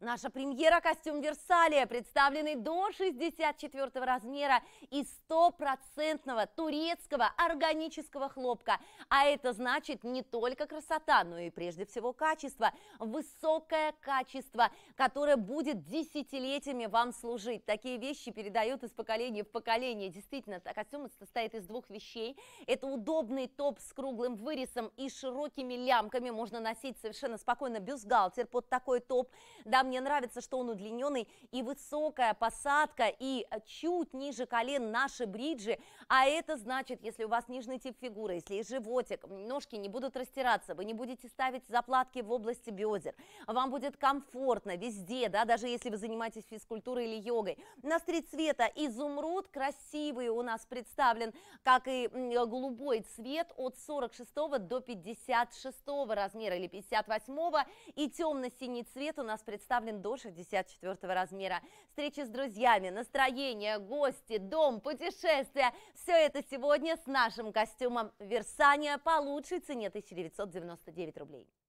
Наша премьера – костюм Версалия, представленный до 64 размера из стопроцентного турецкого органического хлопка. А это значит не только красота, но и прежде всего качество. Высокое качество, которое будет десятилетиями вам служить. Такие вещи передают из поколения в поколение. Действительно, костюм состоит из двух вещей. Это удобный топ с круглым вырезом и широкими лямками. Можно носить совершенно спокойно бюстгальтер под такой топ. Да, мне нравится, что он удлиненный и высокая посадка, и чуть ниже колен наши бриджи. А это значит, если у вас нижний тип фигуры, если есть животик, ножки не будут растираться, вы не будете ставить заплатки в области бедер. Вам будет комфортно везде, да, даже если вы занимаетесь физкультурой или йогой. На стрит цвета изумруд красивый у нас представлен, как и голубой цвет от 46 до 56 размера или 58 и темно-синий цвет у нас представлен представлен до 64 размера. Встречи с друзьями, настроение, гости, дом, путешествия – все это сегодня с нашим костюмом Версания по лучшей цене 1999 рублей.